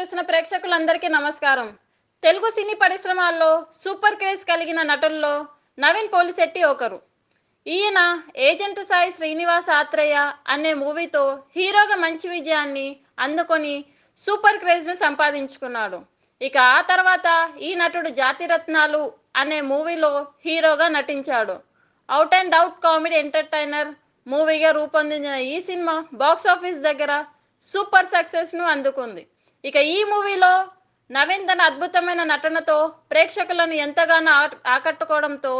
చూస్తున్న ప్రేక్షకులందరికీ నమస్కారం తెలుగు సినీ పరిశ్రమల్లో సూపర్ క్రేజ్ కలిగిన నటుల్లో నవీన్ పోలిశెట్టి ఒకరు ఈయన ఏజెంట్ సాయి శ్రీనివాస్ ఆత్రేయ అనే మూవీతో హీరోగా మంచి విజయాన్ని అందుకొని సూపర్ క్రేజ్ను సంపాదించుకున్నాడు ఇక ఆ తర్వాత ఈ నటుడు జాతిరత్నాలు అనే మూవీలో హీరోగా నటించాడు out and out comedy entertainer మూవీగా రూపొందించిన ఈ సినిమా బాక్స్ ఆఫీస్ దగ్గర సూపర్ సక్సెస్ను అందుకుంది ఇక ఈ మూవీలో నవీన్ తన అద్భుతమైన నటనతో ప్రేక్షకులను ఎంతగానో ఆకట్టుకోవడంతో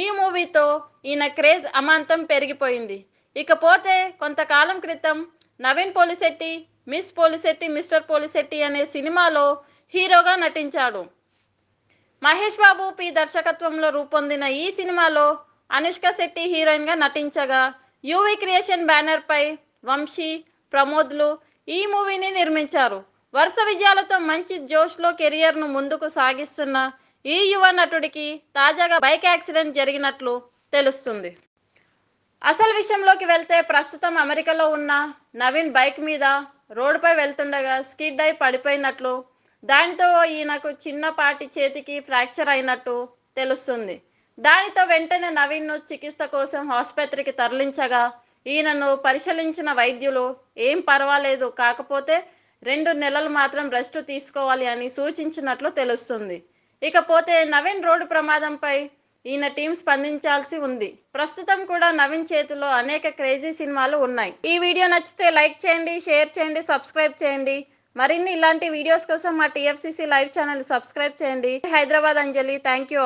ఈ మూవీతో ఈయన క్రేజ్ అమాంతం పెరిగిపోయింది ఇకపోతే కొంతకాలం క్రితం నవీన్ పోలిశెట్టి మిస్ పోలిశెట్టి మిస్టర్ పోలిశెట్టి అనే సినిమాలో హీరోగా నటించాడు మహేష్ బాబు పి దర్శకత్వంలో రూపొందిన ఈ సినిమాలో అనుష్క శెట్టి హీరోయిన్గా నటించగా యూవీ క్రియేషన్ బ్యానర్పై వంశీ ప్రమోద్లు ఈ మూవీని నిర్మించారు వరుస విజయాలతో మంచి జోష్లో కెరియర్ను ముందుకు సాగిస్తున్న ఈ యువ నటుడికి తాజాగా బైక్ యాక్సిడెంట్ జరిగినట్లు తెలుస్తుంది అసలు విషయంలోకి వెళ్తే ప్రస్తుతం అమెరికాలో ఉన్న నవీన్ బైక్ మీద రోడ్డుపై వెళ్తుండగా స్కిడ్ అయి పడిపోయినట్లు దానితో ఈయనకు చిన్నపాటి చేతికి ఫ్రాక్చర్ అయినట్టు తెలుస్తుంది దానితో వెంటనే నవీన్ను చికిత్స కోసం ఆసుపత్రికి తరలించగా ఈయనను పరిశీలించిన వైద్యులు ఏం పర్వాలేదు కాకపోతే రెండు నెలలు మాత్రం రెస్ట్ తీసుకోవాలి అని సూచించినట్లు తెలుస్తుంది ఇకపోతే నవీన్ రోడ్డు ప్రమాదంపై ఈయన టీం స్పందించాల్సి ఉంది ప్రస్తుతం కూడా నవీన్ చేతిలో అనేక క్రేజీ సినిమాలు ఉన్నాయి ఈ వీడియో నచ్చితే లైక్ చేయండి షేర్ చేయండి సబ్స్క్రైబ్ చేయండి మరిన్ని ఇలాంటి వీడియోస్ కోసం మా టీఎఫ్సిసి లైవ్ ఛానల్ సబ్స్క్రైబ్ చేయండి హైదరాబాద్ అంజలి థ్యాంక్ యూ